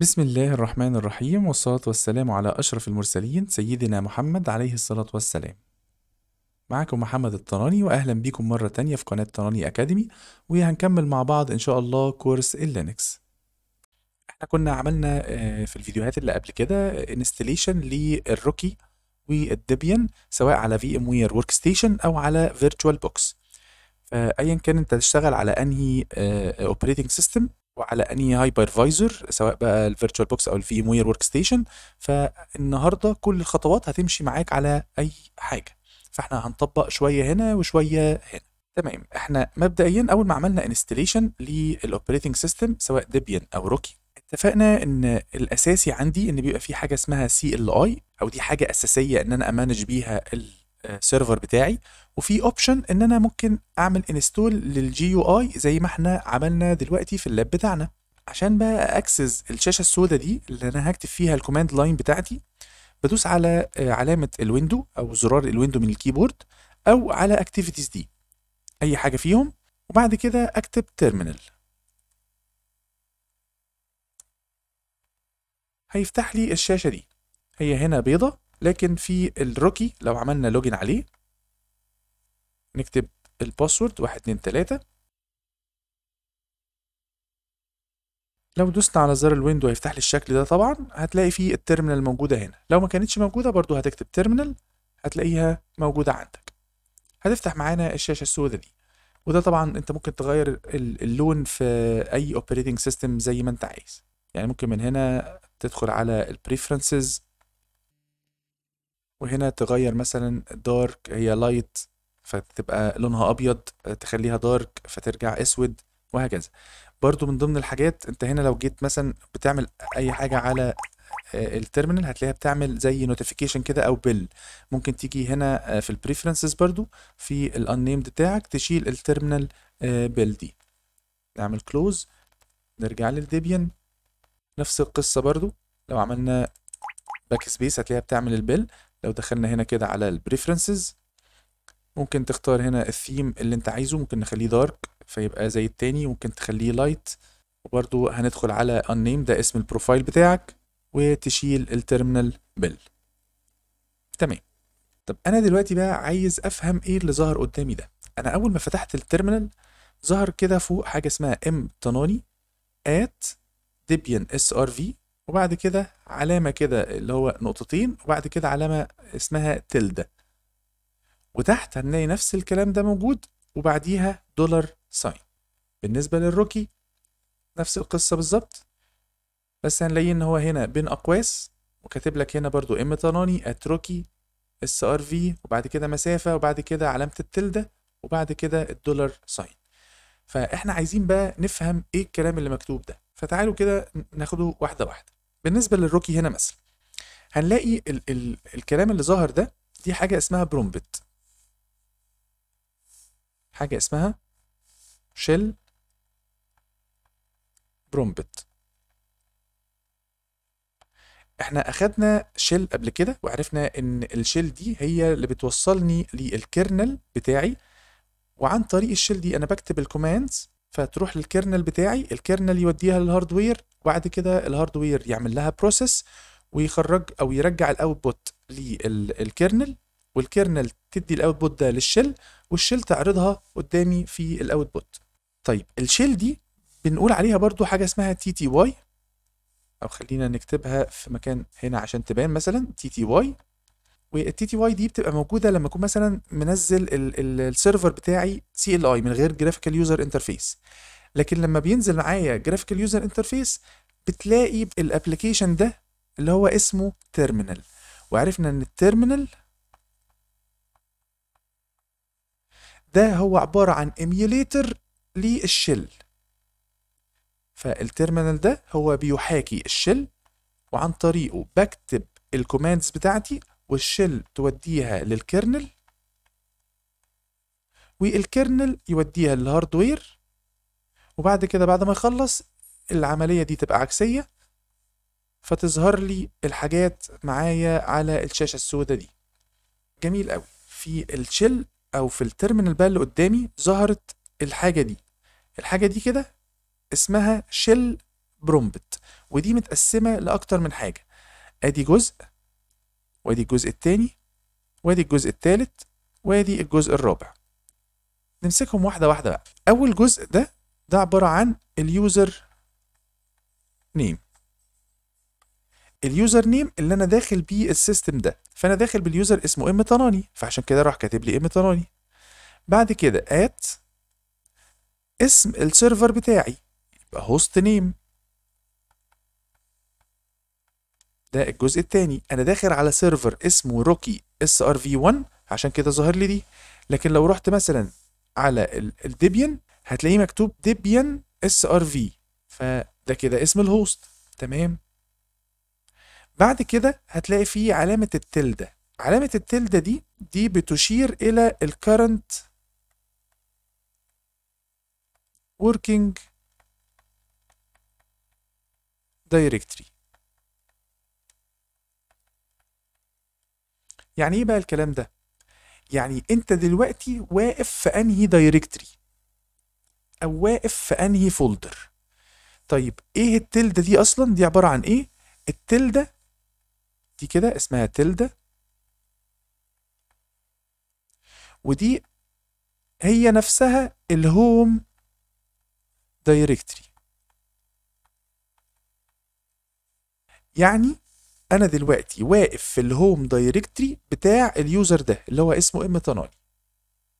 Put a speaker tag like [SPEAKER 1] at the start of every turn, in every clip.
[SPEAKER 1] بسم الله الرحمن الرحيم والصلاة والسلام على أشرف المرسلين سيدنا محمد عليه الصلاة والسلام معكم محمد الطناني وأهلا بيكم مرة تانية في قناة طناني أكاديمي وهنكمل مع بعض إن شاء الله كورس اللينكس احنا كنا عملنا آه، في الفيديوهات اللي قبل كده انستليشن للروكي والديبيان سواء على في ام وير ورك ستيشن او على فيرتشوال بوكس فايا كان انت تشتغل على انهي اوبريتنج آه، سيستم وعلى اني هايبرفايزر سواء بقى الفيرتشوال بوكس او الفي ام وير ورك ستيشن فالنهارده كل الخطوات هتمشي معاك على اي حاجه فاحنا هنطبق شويه هنا وشويه هنا تمام احنا مبدئيا اول ما عملنا انستليشن للاوبريتنج سيستم سواء ديبيان او روكي اتفقنا ان الاساسي عندي ان بيبقى في حاجه اسمها سي ال اي او دي حاجه اساسيه ان انا امانج بيها ال السيرفر بتاعي وفي اوبشن ان انا ممكن اعمل انستول للجي يو اي زي ما احنا عملنا دلوقتي في اللاب بتاعنا عشان بقى اكسس الشاشه السوداء دي اللي انا هكتب فيها الكوماند لاين بتاعتي بدوس على آه، علامه الويندو او زرار الويندو من الكيبورد او على اكتيفيتيز دي اي حاجه فيهم وبعد كده اكتب تيرمينال هيفتح لي الشاشه دي هي هنا بيضه لكن في الروكي لو عملنا لوجن عليه نكتب الباسورد واحد اتنين تلاتة لو دوسنا على زر الويندو هيفتح لي الشكل ده طبعا هتلاقي فيه التيرمينال موجودة هنا لو ما كانتش موجودة برضو هتكتب تيرمينال هتلاقيها موجودة عندك هتفتح معانا الشاشة السوداء دي وده طبعا انت ممكن تغير اللون في اي اوبريتنج سيستم زي ما انت عايز يعني ممكن من هنا تدخل على البريفرنسز وهنا تغير مثلا دارك هي لايت فتبقى لونها ابيض تخليها دارك فترجع اسود وهكذا برضو من ضمن الحاجات انت هنا لو جيت مثلا بتعمل اي حاجة على التيرمينال آه، هتلاقيها بتعمل زي نوتيفيكيشن كده او بيل ممكن تيجي هنا آه، في البريفرنسز برضو في الانيمد بتاعك تشيل التيرمينال بيل آه، دي نعمل كلوز نرجع للديبيان نفس القصة برضو لو عملنا باك سبيس هتلاقيها بتعمل البيل لو دخلنا هنا كده على البريفرنسز ممكن تختار هنا الثيم اللي انت عايزه ممكن نخليه دارك فيبقى زي التاني ممكن تخليه لايت وبرضو هندخل على unnamed ده اسم البروفايل بتاعك وتشيل التيرمينال بيل تمام طب انا دلوقتي بقى عايز افهم ايه اللي ظهر قدامي ده انا اول ما فتحت التيرمينال ظهر كده فوق حاجه اسمها ام ديبيان اس ار srv وبعد كده علامة كده اللي هو نقطتين وبعد كده علامة اسمها تلدة وتحت هنلاقي نفس الكلام ده موجود وبعديها دولار ساين بالنسبة للروكي نفس القصة بالظبط بس هنلاقي ان هو هنا بين اقواس وكاتب لك هنا برضو ام طناني ات روكي اس ار في وبعد كده مسافة وبعد كده علامة التلدة وبعد كده الدولار ساين فاحنا عايزين بقى نفهم ايه الكلام اللي مكتوب ده فتعالوا كده ناخده واحدة واحدة بالنسبه للروكي هنا مثلا هنلاقي ال ال الكلام اللي ظاهر ده دي حاجه اسمها برومبت حاجه اسمها شيل برومبت احنا اخدنا شيل قبل كده وعرفنا ان الشيل دي هي اللي بتوصلني للكيرنل بتاعي وعن طريق الشيل دي انا بكتب الكوماندز فتروح للكيرنل بتاعي الكيرنل يوديها للهاردوير وبعد كده الهاردوير يعمل لها بروسيس ويخرج او يرجع الاوتبوت للكيرنل والكيرنل تدي الاوتبوت ده للشيل والشيل تعرضها قدامي في الاوتبوت طيب الشيل دي بنقول عليها برضو حاجه اسمها تي تي واي او خلينا نكتبها في مكان هنا عشان تبان مثلا تي تي واي والتي تي واي دي بتبقى موجوده لما اكون مثلا منزل السيرفر بتاعي سي ال اي من غير جرافيكال يوزر انترفيس لكن لما بينزل معايا جرافيكال يوزر انترفيس بتلاقي الابلكيشن ده اللي هو اسمه تيرمينال وعرفنا ان التيرمينال ده هو عباره عن ايميوليتر للشل فالتيرمينال ده هو بيحاكي الشل وعن طريقه بكتب الكوماندز بتاعتي والشل توديها للكيرنل والكيرنل يوديها للهاردوير وبعد كده بعد ما يخلص العملية دي تبقى عكسية فتظهر لي الحاجات معايا على الشاشة السوداء دي جميل قوي في الشل او في التيرمينال بقى اللي قدامي ظهرت الحاجة دي الحاجة دي كده اسمها شل برومبت ودي متقسمة لأكتر من حاجة ادي جزء وادي الجزء الثاني وادي الجزء الثالث وادي الجزء الرابع نمسكهم واحدة واحدة بقى أول جزء ده ده عبارة عن اليوزر نيم اليوزر نيم اللي أنا داخل بيه السيستم ده فأنا داخل باليوزر اسمه ام طناني فعشان كده راح كاتب لي ام طناني بعد كده ات اسم السيرفر بتاعي يبقى هوست نيم ده الجزء الثاني انا داخل على سيرفر اسمه روكي اس ار في 1 عشان كده ظاهر لي دي لكن لو رحت مثلا على الديبيان هتلاقيه مكتوب ديبيان اس ار في فده كده اسم الهوست تمام بعد كده هتلاقي فيه علامة التلدة علامة التلدة دي دي بتشير إلى الكرنت current working directory يعني ايه بقى الكلام ده يعني انت دلوقتي واقف في انهي دايركتري او واقف في انهي فولدر طيب ايه التلده دي اصلا دي عباره عن ايه التلده دي كده اسمها تلده ودي هي نفسها الهوم دايركتري يعني انا دلوقتي واقف في الهوم دايركتري بتاع اليوزر ده اللي هو اسمه ام طنالي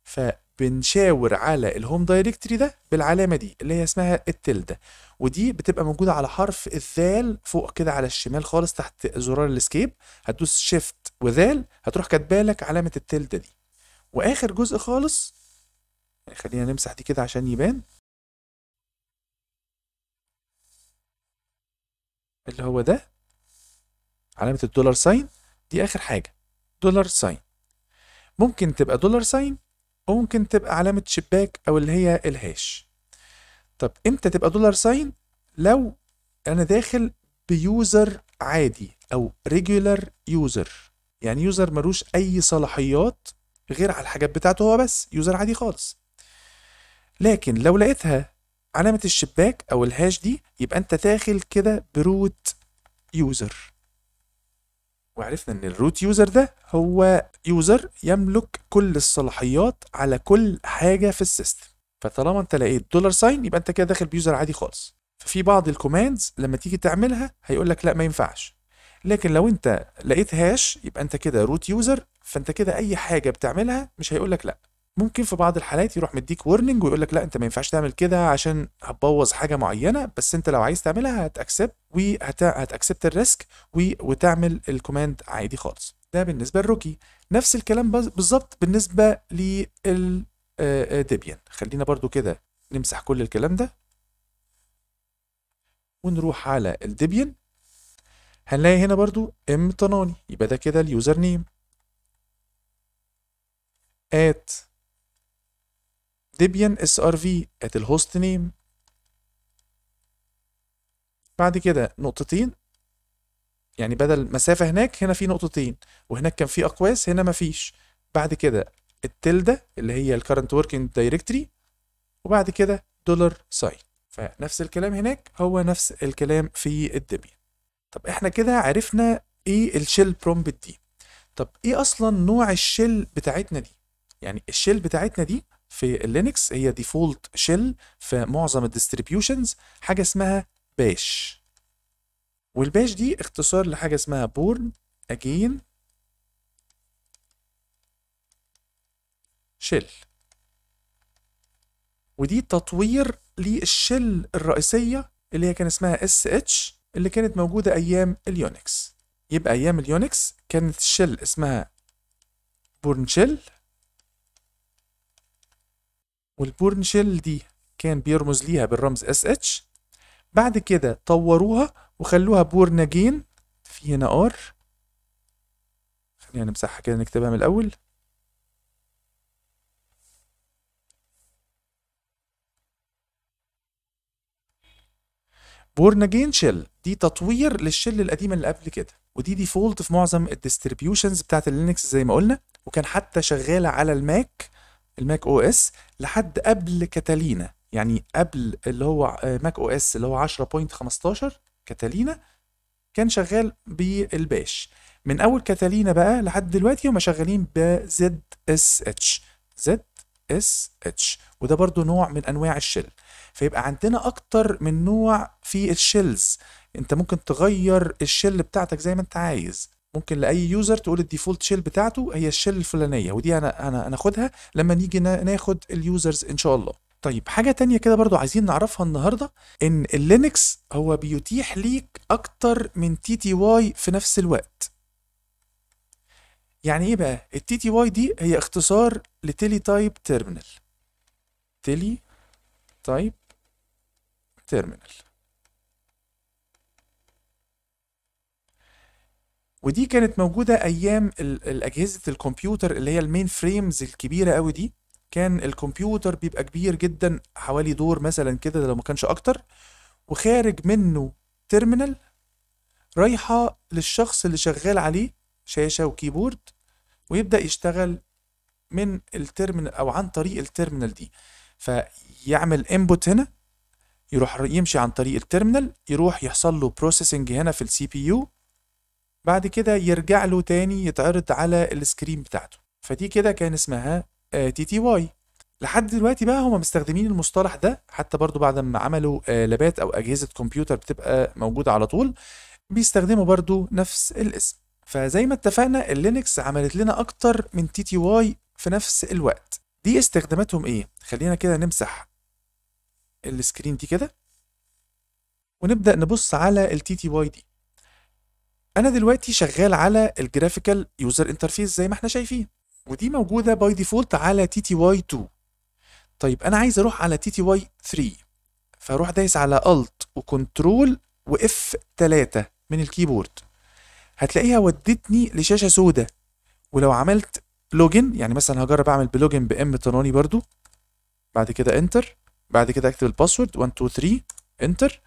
[SPEAKER 1] فبنشاور على الهوم دايركتري ده بالعلامه دي اللي هي اسمها التلده ودي بتبقى موجوده على حرف الذال فوق كده على الشمال خالص تحت زرار الاسكيب هتدوس شيفت وذال هتروح كاتبه لك علامه التلده دي واخر جزء خالص يعني خلينا نمسح دي كده عشان يبان اللي هو ده علامة الدولار ساين دي آخر حاجة دولار ساين ممكن تبقى دولار ساين وممكن تبقى علامة شباك أو اللي هي الهاش طب إمتى تبقى دولار ساين لو أنا داخل بيوزر عادي أو ريجولر يوزر يعني يوزر ملوش أي صلاحيات غير على الحاجات بتاعته هو بس يوزر عادي خالص لكن لو لقيتها علامة الشباك أو الهاش دي يبقى أنت داخل كده بروت يوزر وعرفنا ان الروت يوزر ده هو يوزر يملك كل الصلاحيات على كل حاجه في السيستم فطالما انت لقيت دولار ساين يبقى انت كده داخل بيوزر عادي خالص ففي بعض الكوماندز لما تيجي تعملها هيقول لك لا ما ينفعش لكن لو انت لقيت هاش يبقى انت كده روت يوزر فانت كده اي حاجه بتعملها مش هيقول لك لا ممكن في بعض الحالات يروح مديك ورنينج ويقول لك لا انت ما ينفعش تعمل كده عشان هتبوظ حاجه معينه بس انت لو عايز تعملها هتاكسبت وهتاكسبت الريسك وتعمل الكوماند عادي خالص ده بالنسبه للروكي نفس الكلام بالظبط بالنسبه للديبيان خلينا برضو كده نمسح كل الكلام ده ونروح على الديبيان هنلاقي هنا برضو ام طناني يبقى ده كده اليوزر نيم ات ار srv at الهوست نيم بعد كده نقطتين يعني بدل مسافة هناك هنا في نقطتين وهناك كان في أقواس هنا مفيش بعد كده التلدة اللي هي الكرنت وركينج دايركتري وبعد كده دولار ساين فنفس الكلام هناك هو نفس الكلام في الديبيان طب احنا كده عرفنا ايه الشيل برومبت دي طب ايه اصلا نوع الشيل بتاعتنا دي يعني الشيل بتاعتنا دي في اللينكس هي ديفولت شيل في معظم الديستريبيوشنز حاجه اسمها باش والباش دي اختصار لحاجه اسمها بورن اجين شيل ودي تطوير للشيل الرئيسيه اللي هي كان اسمها اس اتش اللي كانت موجوده ايام اليونكس يبقى ايام اليونكس كانت الشيل اسمها بورن شيل والبورن شيل دي كان بيرمز ليها بالرمز اس اتش بعد كده طوروها وخلوها بورن اجين في هنا ار خلينا نمسحها كده نكتبها من الاول بورن اجين شيل دي تطوير للشيل القديمه اللي قبل كده ودي ديفولت في معظم الديستريبيوشنز بتاعت اللينكس زي ما قلنا وكان حتى شغاله على الماك الماك او اس لحد قبل كاتالينا يعني قبل اللي هو آه، ماك او اس اللي هو 10.15 كاتالينا كان شغال بالباش من اول كاتالينا بقى لحد دلوقتي هم شغالين بزد اس اتش زد اس اتش وده برضو نوع من انواع الشل فيبقى عندنا اكتر من نوع في الشيلز انت ممكن تغير الشل بتاعتك زي ما انت عايز ممكن لاي يوزر تقول الديفولت شيل بتاعته هي الشيل الفلانيه ودي انا انا هناخدها لما نيجي ناخد اليوزرز ان شاء الله طيب حاجه تانية كده برضو عايزين نعرفها النهارده ان اللينكس هو بيتيح ليك اكتر من تي تي واي في نفس الوقت يعني ايه بقى التي تي واي دي هي اختصار لتيلي تايب تيرمينال تيلي تايب تيرمينال ودي كانت موجودة أيام الأجهزة الكمبيوتر اللي هي المين فريمز الكبيرة قوي دي كان الكمبيوتر بيبقى كبير جدا حوالي دور مثلا كده لو ما كانش أكتر وخارج منه تيرمينال رايحة للشخص اللي شغال عليه شاشة وكيبورد ويبدأ يشتغل من التيرمينال أو عن طريق التيرمينال دي فيعمل انبوت هنا يروح يمشي عن طريق التيرمينال يروح يحصل له بروسيسنج هنا في السي بي يو بعد كده يرجع له تاني يتعرض على السكرين بتاعته فدي كده كان اسمها تي تي واي لحد دلوقتي بقى هم مستخدمين المصطلح ده حتى برضو بعد ما عملوا آه، لابات او اجهزه كمبيوتر بتبقى موجوده على طول بيستخدموا برضو نفس الاسم فزي ما اتفقنا اللينكس عملت لنا اكتر من تي تي واي في نفس الوقت دي استخداماتهم ايه خلينا كده نمسح السكرين دي كده ونبدا نبص على التي تي واي دي انا دلوقتي شغال على الجرافيكال يوزر انترفيس زي ما احنا شايفين ودي موجوده باي ديفولت على تي تي واي 2 طيب انا عايز اروح على تي تي واي 3 فاروح دايس على الت وكنترول واف 3 من الكيبورد هتلاقيها ودتني لشاشه سوداء ولو عملت لوجن يعني مثلا هجرب اعمل بلوجن بام طناني برضو بعد كده انتر بعد كده اكتب الباسورد 1 2 3 انتر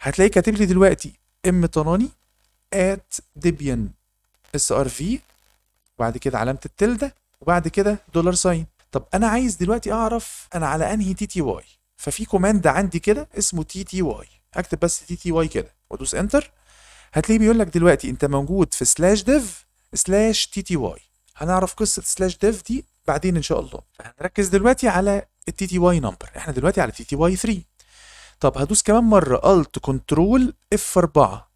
[SPEAKER 1] هتلاقي كاتب لي دلوقتي ام طناني at debian srv وبعد كده علامه التلده وبعد كده دولار ساين طب انا عايز دلوقتي اعرف انا على انهي تي تي واي ففي كوماند عندي كده اسمه تي تي واي اكتب بس تي تي واي كده وادوس انتر هتلاقيه بيقول لك دلوقتي انت موجود في سلاش ديف سلاش تي تي واي هنعرف قصه سلاش ديف دي بعدين ان شاء الله هنركز دلوقتي على التي تي واي نمبر احنا دلوقتي على تي تي واي 3 طب هدوس كمان مره الت كنترول اف 4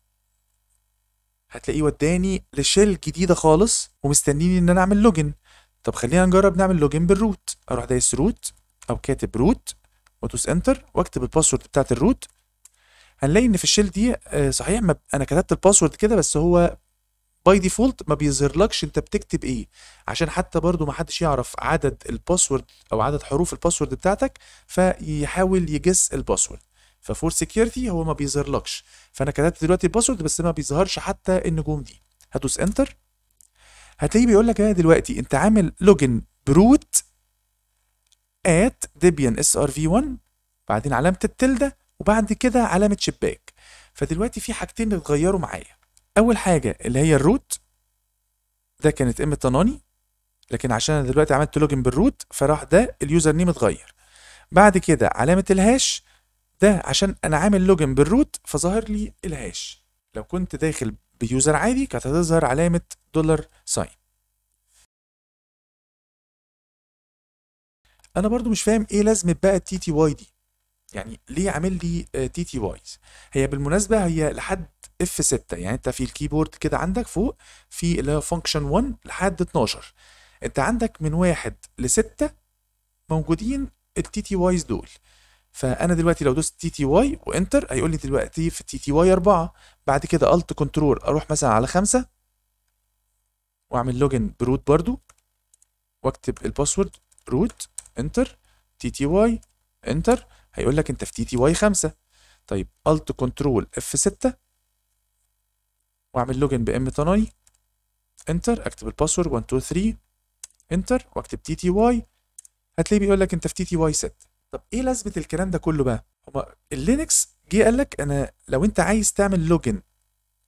[SPEAKER 1] هتلاقيه وداني لشيل جديده خالص ومستنيني ان انا اعمل لوجن طب خلينا نجرب نعمل لوجن بالروت اروح دايس روت او كاتب روت وادوس انتر واكتب الباسورد بتاعت الروت هنلاقي ان في الشيل دي آه، صحيح ما انا كتبت الباسورد كده بس هو باي ديفولت ما بيظهرلكش انت بتكتب ايه عشان حتى برضو ما حدش يعرف عدد الباسورد او عدد حروف الباسورد بتاعتك فيحاول يجس الباسورد ففور سكيورتي هو ما بيظهرلكش فانا كتبت دلوقتي الباسورد بس ما بيظهرش حتى النجوم دي هدوس انتر هتلاقيه بيقول لك انا دلوقتي انت عامل لوجن بروت ات ديبيان اس ار في 1 بعدين علامه التلده وبعد كده علامه شباك فدلوقتي في حاجتين اتغيروا معايا اول حاجه اللي هي الروت ده كانت ام طناني لكن عشان انا دلوقتي عملت لوجن بالروت فراح ده اليوزر نيم اتغير بعد كده علامه الهاش ده عشان انا عامل لوجن بالروت فظاهر لي الهاش لو كنت داخل بيوزر عادي كانت هتظهر علامه دولار ساين انا برضو مش فاهم ايه لازمه بقى التي تي واي دي يعني ليه عامل لي تي تي وايز هي بالمناسبه هي لحد اف 6 يعني انت في الكيبورد كده عندك فوق في اللي هو فانكشن 1 لحد 12 انت عندك من واحد لستة موجودين التي تي وايز دول فانا دلوقتي لو دوست تي تي واي وانتر هيقول لي دلوقتي في تي تي واي 4 بعد كده الت كنترول اروح مثلا على 5 واعمل لوجن بروت برضو واكتب الباسورد روت انتر تي تي واي انتر هيقول لك انت في تي تي واي 5 طيب الت كنترول اف 6 واعمل لوجن بام تناي انتر اكتب الباسورد 1 2 3 انتر واكتب تي تي واي هتلاقيه بيقول لك انت في تي تي واي 6 طب ايه لازمه الكلام ده كله بقى هما اللينكس جه قال لك انا لو انت عايز تعمل لوجن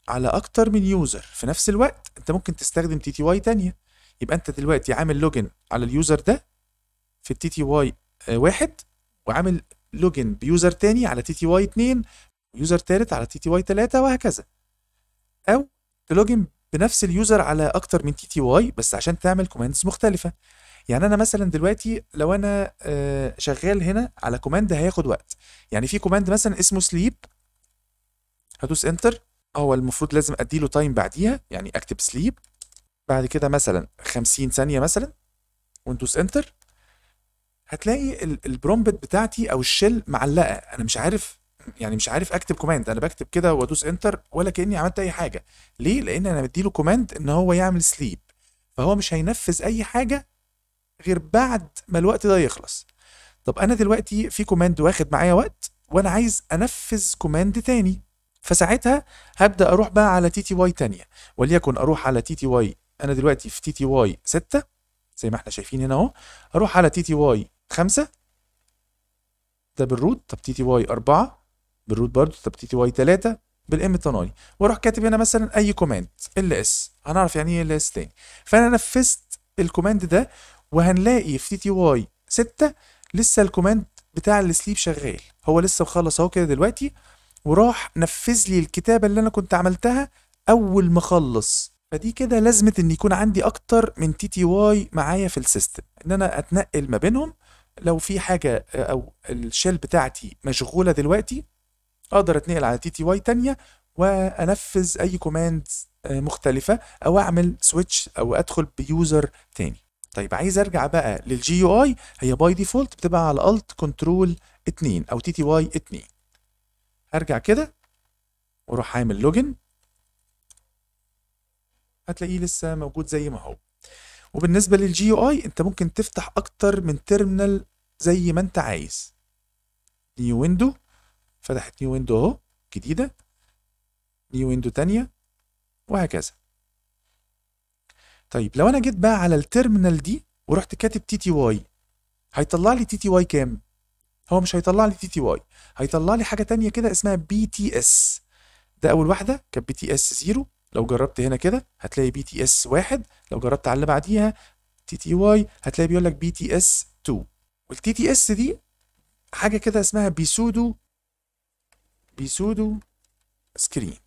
[SPEAKER 1] على اكتر من يوزر في نفس الوقت انت ممكن تستخدم تي تي واي تانية يبقى انت دلوقتي عامل لوجن على اليوزر ده في التي تي واي واحد وعامل لوجن بيوزر تاني على تي تي واي 2 ويوزر تالت على تي تي واي 3 وهكذا او تلوجن بنفس اليوزر على اكتر من تي تي واي بس عشان تعمل كوماندز مختلفه يعني انا مثلا دلوقتي لو انا آه، شغال هنا على كوماند هياخد وقت يعني في كوماند مثلا اسمه سليب هدوس انتر هو المفروض لازم اديله تايم بعديها يعني اكتب سليب بعد كده مثلا 50 ثانيه مثلا وندوس انتر هتلاقي البرومبت بتاعتي او الشل معلقه انا مش عارف يعني مش عارف اكتب كوماند انا بكتب كده وادوس انتر ولا كاني عملت اي حاجه ليه لان انا مديله كوماند ان هو يعمل سليب فهو مش هينفذ اي حاجه غير بعد ما الوقت ده يخلص طب انا دلوقتي في كوماند واخد معايا وقت وانا عايز انفذ كوماند تاني فساعتها هبدا اروح بقى على تي تي واي تانية وليكن اروح على تي تي واي انا دلوقتي في تي تي واي 6 زي ما احنا شايفين هنا اهو اروح على تي تي واي 5 ده بالروت طب تي تي واي 4 بالروت برضه طب تي تي واي 3 بالام الطناني واروح كاتب هنا مثلا اي كوماند ال اس هنعرف يعني ايه ال اس تاني فانا نفذت الكوماند ده وهنلاقي في تي تي واي 6 لسه الكوماند بتاع السليب شغال هو لسه مخلص اهو كده دلوقتي وراح نفذ لي الكتابه اللي انا كنت عملتها اول ما اخلص فدي كده لازمه ان يكون عندي اكتر من تي تي واي معايا في السيستم ان انا اتنقل ما بينهم لو في حاجه او الشيل بتاعتي مشغوله دلوقتي اقدر اتنقل على تي تي واي تانية وانفذ اي كوماند آه، مختلفه او اعمل سويتش او ادخل بيوزر تاني طيب عايز ارجع بقى للجي يو اي هي باي ديفولت بتبقى على الت كنترول 2 او تي تي واي 2 هرجع كده واروح عامل لوجن هتلاقيه لسه موجود زي ما هو وبالنسبه للجي يو اي انت ممكن تفتح اكتر من تيرمينال زي ما انت عايز نيو ويندو فتحت نيو ويندو اهو جديده نيو ويندو تانية وهكذا طيب لو انا جيت بقى على التيرمينال دي ورحت كاتب تي تي واي هيطلع لي تي تي واي كام هو مش هيطلع لي تي تي واي هيطلع لي حاجه ثانيه كده اسمها بي تي اس ده اول واحده كانت بي تي اس 0 لو جربت هنا كده هتلاقي بي تي اس 1 لو جربت على اللي بعديها تي تي واي هتلاقي بيقول لك بي تي اس 2 والتي تي اس دي حاجه كده اسمها بيسودو بيسودو سكرين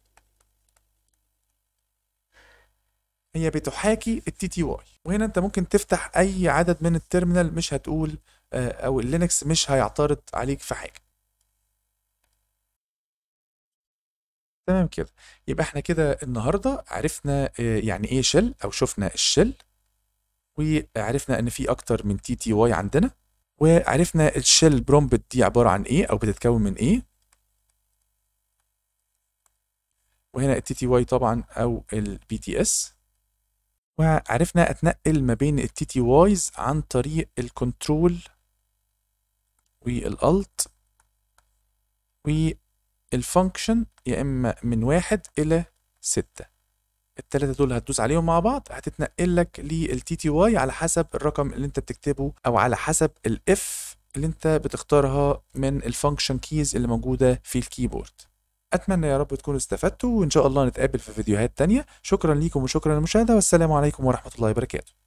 [SPEAKER 1] هي بتحاكي التي تي واي وهنا انت ممكن تفتح اي عدد من التيرمينال مش هتقول آه، او اللينكس مش هيعترض عليك في حاجه تمام كده يبقى احنا كده النهارده عرفنا آه، يعني ايه شل او شفنا الشل وعرفنا ان في اكتر من تي تي واي عندنا وعرفنا الشل برومبت دي عباره عن ايه او بتتكون من ايه وهنا التي تي واي طبعا او البي تي اس وعرفنا اتنقل ما بين التي تي وايز عن طريق الكنترول والالت والفانكشن يا اما من واحد الى ستة التلاتة دول هتدوس عليهم مع بعض هتتنقل لك للتي تي واي على حسب الرقم اللي انت بتكتبه او على حسب الاف اللي انت بتختارها من الفانكشن كيز اللي موجودة في الكيبورد أتمنى يا رب تكونوا استفدتوا وإن شاء الله نتقابل في فيديوهات تانية شكرا ليكم وشكرا للمشاهدة والسلام عليكم ورحمة الله وبركاته